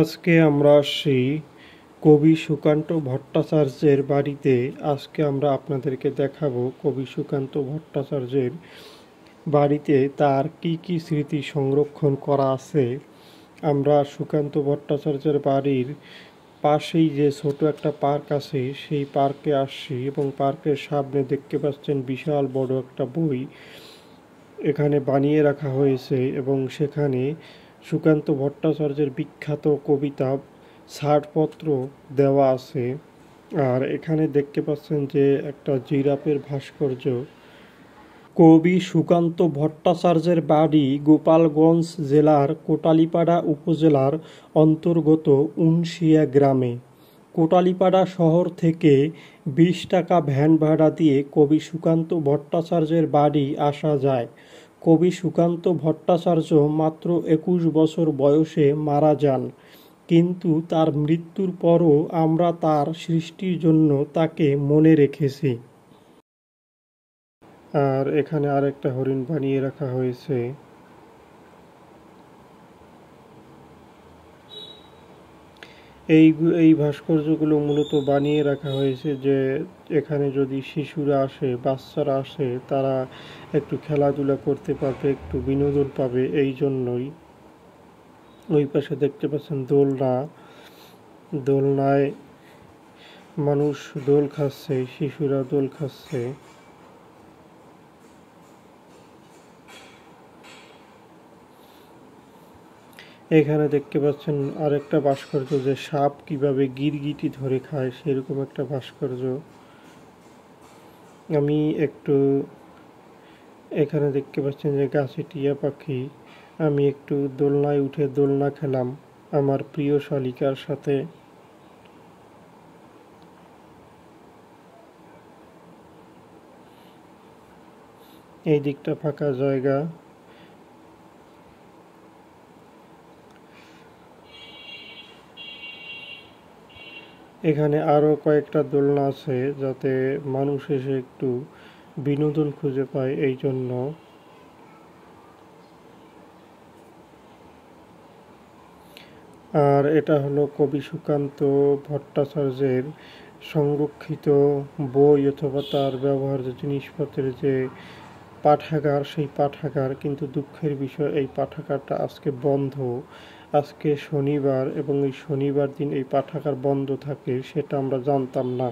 আজকে আমরা আসছি কবি সুকান্ত ভট্টাচার্যের বাড়িতে আজকে আমরা আপনাদেরকে দেখাবো কবি সুকান্ত ভট্টাচার্যের বাড়িতে তার কি কি স্মৃতি সংরক্ষণ করা আছে আমরা সুকান্ত ভট্টাচার্যের বাড়ির পাশেই যে ছোট একটা পার্ক আছে সেই পার্কে আসছি এবং পার্কের সামনে দেখতে পাচ্ছেন বিশাল বড় একটা বই এখানে বানিয়ে রাখা হয়েছে এবং সেখানে সুকান্ত ভট্টাচার্যের বিখ্যাত কবিতা ছাড়পত্র দেওয়া আছে আর এখানে দেখতে পাচ্ছেন যে একটা জিরাপের ভাস্কর্য কবি সুকান্ত ভট্টাচার্যের বাড়ি গোপালগঞ্জ জেলার কোটালিপাড়া উপজেলার অন্তর্গত উনশিয়া গ্রামে কোটালিপাড়া শহর থেকে বিশ টাকা ভ্যান ভাড়া দিয়ে কবি সুকান্ত ভট্টাচার্যের বাড়ি আসা যায় কবি সুকান্ত ভট্টাচার্য মাত্র একুশ বছর বয়সে মারা যান কিন্তু তার মৃত্যুর পরও আমরা তার সৃষ্টির জন্য তাকে মনে রেখেছি আর এখানে আরেকটা হরিণ বানিয়ে রাখা হয়েছে এই এই ভাস্কর্যগুলো মূলত বানিয়ে রাখা হয়েছে যে এখানে যদি শিশুরা আসে বাচ্চারা আসে তারা একটু খেলাধুলা করতে পারবে একটু বিনোদন পাবে এই জন্যই ওই পাশে দেখতে পাচ্ছেন দোলনা দোলনায় মানুষ দোল খাচ্ছে শিশুরা দোল খাচ্ছে এখানে দেখতে পাচ্ছেন আরেকটা ভাস্কর্য যে সাপ কিভাবে গিরগিটি ধরে খায় সেরকম একটা ভাস্কর্য আমি একটু এখানে দেখতে পাচ্ছেন যে গাছে টিয়া পাখি আমি একটু দোলনায় উঠে দোলনা খেলাম আমার প্রিয় শালিকার সাথে এই দিকটা ফাঁকা জায়গা এখানে আরও কয়েকটা দোলনা আছে যাতে মানুষ এসে একটু বিনোদন খুঁজে পায় এই জন্য আর এটা হলো কবি সুকান্ত ভট্টাচার্যের সংরক্ষিত বই অথবা তার ব্যবহার্য জিনিসপত্রের যে পাঠাগার সেই পাঠাগার কিন্তু দুঃখের বিষয় এই পাঠাগারটা আজকে বন্ধ আজকে শনিবার এবং এই শনিবার দিন এই পাঠাগার বন্ধ থাকে সেটা আমরা জানতাম না